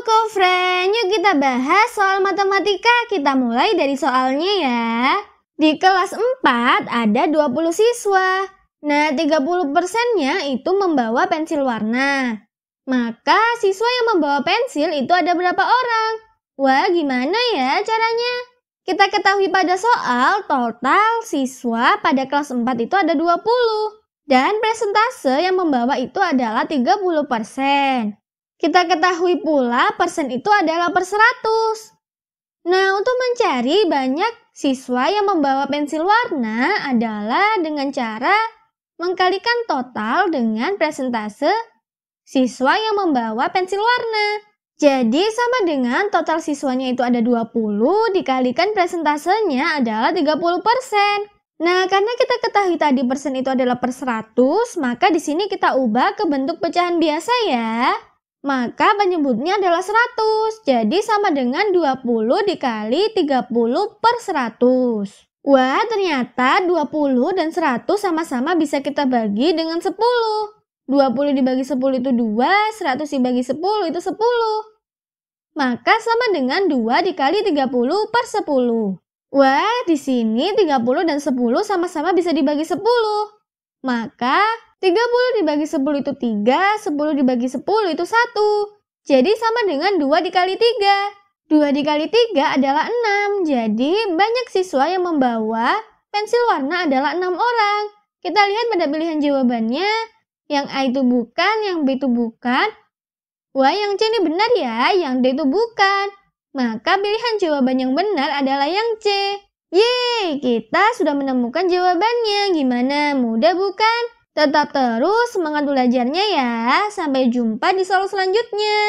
Koko Friend, yuk kita bahas soal matematika. Kita mulai dari soalnya ya. Di kelas 4 ada 20 siswa. Nah, 30 persennya itu membawa pensil warna. Maka siswa yang membawa pensil itu ada berapa orang? Wah, gimana ya caranya? Kita ketahui pada soal total siswa pada kelas 4 itu ada 20. Dan presentase yang membawa itu adalah 30 persen. Kita ketahui pula persen itu adalah per 100. Nah, untuk mencari banyak siswa yang membawa pensil warna adalah dengan cara mengkalikan total dengan presentase siswa yang membawa pensil warna. Jadi sama dengan total siswanya itu ada 20 dikalikan presentasenya adalah 30%. persen. Nah, karena kita ketahui tadi persen itu adalah per 100, maka di sini kita ubah ke bentuk pecahan biasa ya. Maka penyebutnya adalah 100. Jadi sama dengan 20 dikali 30 per 100. Wah, ternyata 20 dan 100 sama-sama bisa kita bagi dengan 10. 20 dibagi 10 itu 2, 100 dibagi 10 itu 10. Maka sama dengan 2 dikali 30 per 10. Wah, di sini 30 dan 10 sama-sama bisa dibagi 10. Maka 30 dibagi 10 itu 3, 10 dibagi 10 itu 1. Jadi sama dengan 2 dikali 3. 2 dikali 3 adalah 6. Jadi banyak siswa yang membawa pensil warna adalah 6 orang. Kita lihat pada pilihan jawabannya. Yang A itu bukan, yang B itu bukan. Wah, yang C ini benar ya, yang D itu bukan. Maka pilihan jawaban yang benar adalah yang C. Yeay, kita sudah menemukan jawabannya. Gimana? Mudah bukan? Tetap terus semangat belajarnya ya. Sampai jumpa di solo selanjutnya.